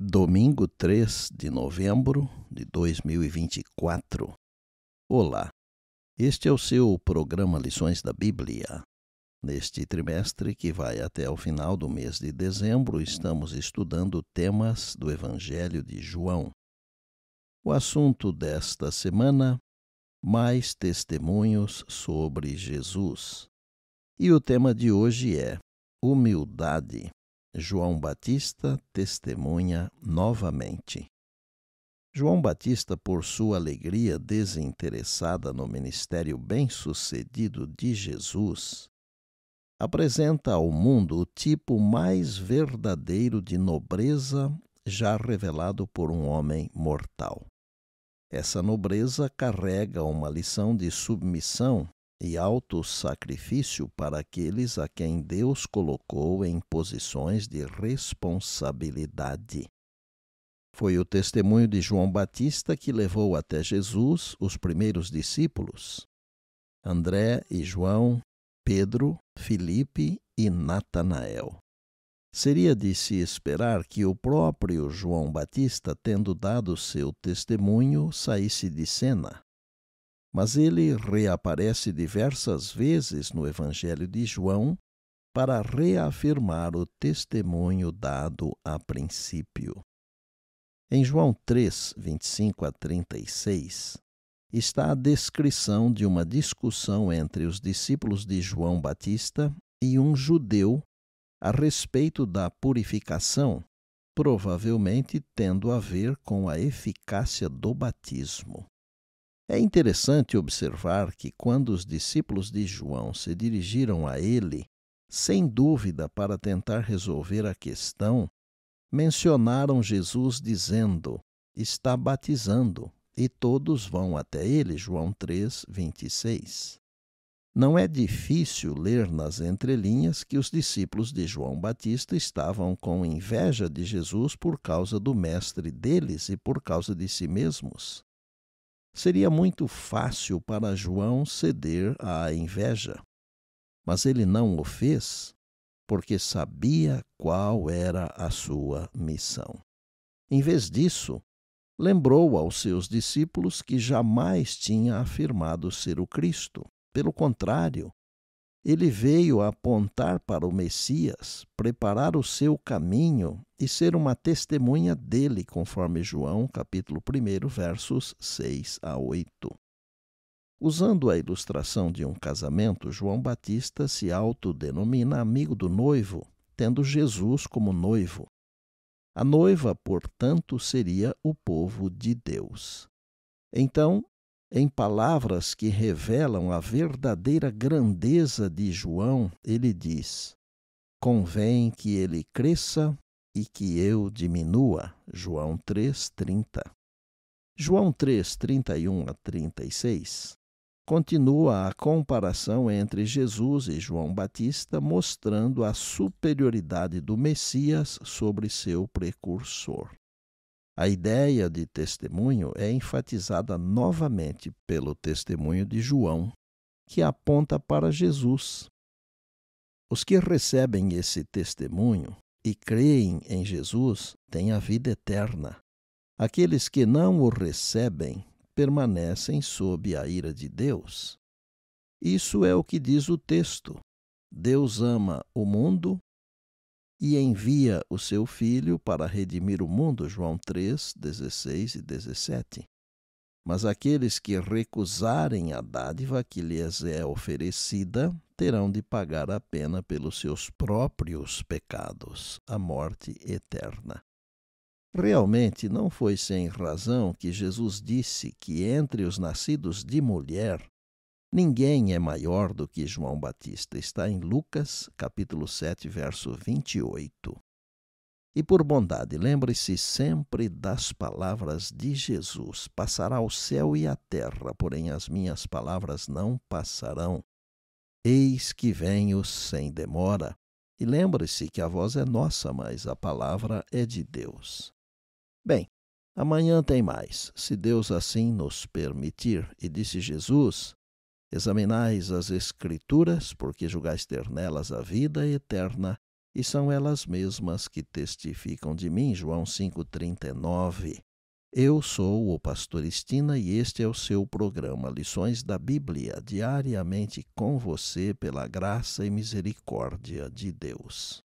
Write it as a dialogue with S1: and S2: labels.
S1: Domingo 3 de novembro de 2024. Olá, este é o seu programa Lições da Bíblia. Neste trimestre, que vai até o final do mês de dezembro, estamos estudando temas do Evangelho de João. O assunto desta semana: mais testemunhos sobre Jesus. E o tema de hoje é humildade. João Batista testemunha novamente. João Batista, por sua alegria desinteressada no ministério bem-sucedido de Jesus, apresenta ao mundo o tipo mais verdadeiro de nobreza já revelado por um homem mortal. Essa nobreza carrega uma lição de submissão e autossacrifício para aqueles a quem Deus colocou em posições de responsabilidade. Foi o testemunho de João Batista que levou até Jesus os primeiros discípulos, André e João, Pedro, Filipe e Natanael. Seria de se esperar que o próprio João Batista, tendo dado seu testemunho, saísse de cena mas ele reaparece diversas vezes no Evangelho de João para reafirmar o testemunho dado a princípio. Em João 3, 25 a 36, está a descrição de uma discussão entre os discípulos de João Batista e um judeu a respeito da purificação, provavelmente tendo a ver com a eficácia do batismo. É interessante observar que, quando os discípulos de João se dirigiram a ele, sem dúvida para tentar resolver a questão, mencionaram Jesus dizendo: Está batizando, e todos vão até ele. João 3, 26. Não é difícil ler nas entrelinhas que os discípulos de João Batista estavam com inveja de Jesus por causa do mestre deles e por causa de si mesmos. Seria muito fácil para João ceder à inveja. Mas ele não o fez porque sabia qual era a sua missão. Em vez disso, lembrou aos seus discípulos que jamais tinha afirmado ser o Cristo. Pelo contrário, ele veio apontar para o Messias, preparar o seu caminho e ser uma testemunha dele, conforme João, capítulo 1, versos 6 a 8. Usando a ilustração de um casamento, João Batista se autodenomina amigo do noivo, tendo Jesus como noivo. A noiva, portanto, seria o povo de Deus. Então, em palavras que revelam a verdadeira grandeza de João, ele diz: Convém que ele cresça, e que eu diminua. João 3:30. João 3:31 a 36 continua a comparação entre Jesus e João Batista, mostrando a superioridade do Messias sobre seu precursor. A ideia de testemunho é enfatizada novamente pelo testemunho de João, que aponta para Jesus. Os que recebem esse testemunho e creem em Jesus têm a vida eterna. Aqueles que não o recebem permanecem sob a ira de Deus. Isso é o que diz o texto. Deus ama o mundo e envia o seu Filho para redimir o mundo. João 3, 16 e 17. Mas aqueles que recusarem a dádiva que lhes é oferecida terão de pagar a pena pelos seus próprios pecados, a morte eterna. Realmente não foi sem razão que Jesus disse que entre os nascidos de mulher ninguém é maior do que João Batista. Está em Lucas, capítulo 7, verso 28. E por bondade, lembre-se sempre das palavras de Jesus: Passará o céu e a terra, porém as minhas palavras não passarão. Eis que venho sem demora. E lembre-se que a voz é nossa, mas a palavra é de Deus. Bem, amanhã tem mais, se Deus assim nos permitir. E disse Jesus: Examinais as Escrituras, porque julgais ter nelas a vida eterna e são elas mesmas que testificam de mim. João 5,39. Eu sou o Pastor Estina e este é o seu programa Lições da Bíblia, diariamente com você pela graça e misericórdia de Deus.